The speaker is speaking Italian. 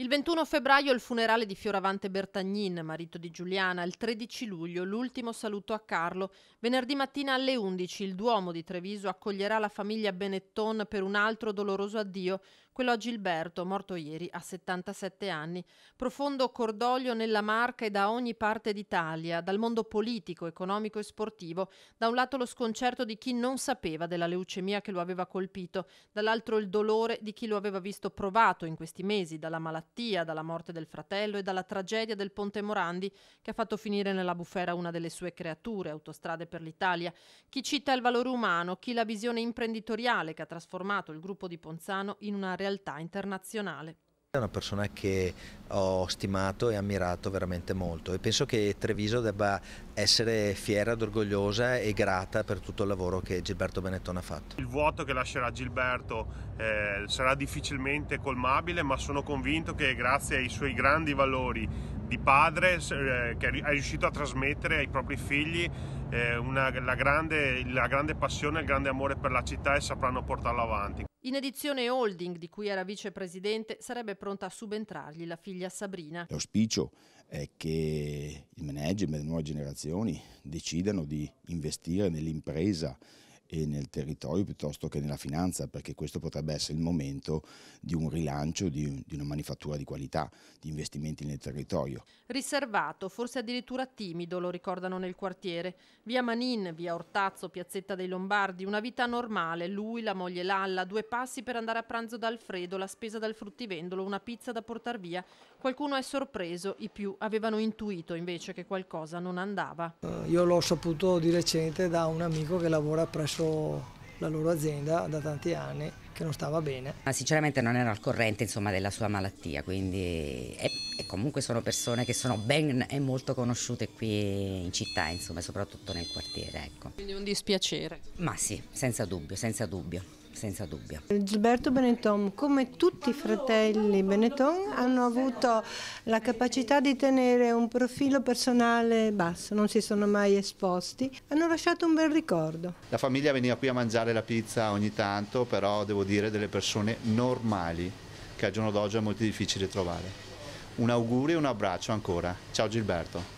Il 21 febbraio il funerale di Fioravante Bertagnin, marito di Giuliana, il 13 luglio l'ultimo saluto a Carlo. Venerdì mattina alle 11 il Duomo di Treviso accoglierà la famiglia Benetton per un altro doloroso addio, quello a Gilberto, morto ieri a 77 anni. Profondo cordoglio nella Marca e da ogni parte d'Italia, dal mondo politico, economico e sportivo. Da un lato lo sconcerto di chi non sapeva della leucemia che lo aveva colpito, dall'altro il dolore di chi lo aveva visto provato in questi mesi, dalla malattia, dalla morte del fratello e dalla tragedia del Ponte Morandi che ha fatto finire nella bufera una delle sue creature, Autostrade per l'Italia. Chi cita il valore umano, chi la visione imprenditoriale che ha trasformato il gruppo di Ponzano in una realtà realtà internazionale. È una persona che ho stimato e ammirato veramente molto e penso che Treviso debba essere fiera, orgogliosa e grata per tutto il lavoro che Gilberto Benettone ha fatto. Il vuoto che lascerà Gilberto eh, sarà difficilmente colmabile ma sono convinto che grazie ai suoi grandi valori di padre eh, che è riuscito a trasmettere ai propri figli eh, una, la, grande, la grande passione, il grande amore per la città e sapranno portarlo avanti. In edizione holding, di cui era vicepresidente, sarebbe pronta a subentrargli la figlia Sabrina. L'auspicio è che il management, le nuove generazioni decidano di investire nell'impresa e nel territorio piuttosto che nella finanza, perché questo potrebbe essere il momento di un rilancio di, di, una manifattura di qualità, di investimenti nel territorio. Riservato, forse addirittura timido, lo ricordano nel quartiere. Via Manin, via Ortazzo, piazzetta dei Lombardi, una vita normale, lui, la moglie Lalla, due passi per andare a pranzo da Alfredo, la spesa dal fruttivendolo, una pizza da portare via. Qualcuno è sorpreso, i più avevano intuito invece che qualcosa non andava. Eh, io l'ho saputo di recente da un amico che lavora presso perso la loro azienda da tanti anni che non stava bene. Ma sinceramente non ero al corrente insomma, della sua malattia, quindi e, e, comunque sono persone che sono ben e molto conosciute qui in città, insomma, soprattutto nel quartiere. Ecco. Quindi un dispiacere. Ma sì, senza dubbio, senza dubbio senza dubbio. Gilberto Benetton, come tutti i fratelli Benetton, hanno avuto la capacità di tenere un profilo personale basso, non si sono mai esposti, hanno lasciato un bel ricordo. La famiglia veniva qui a mangiare la pizza ogni tanto, però devo dire delle persone normali, che al giorno d'oggi è molto difficile trovare. Un augurio e un abbraccio ancora. Ciao Gilberto.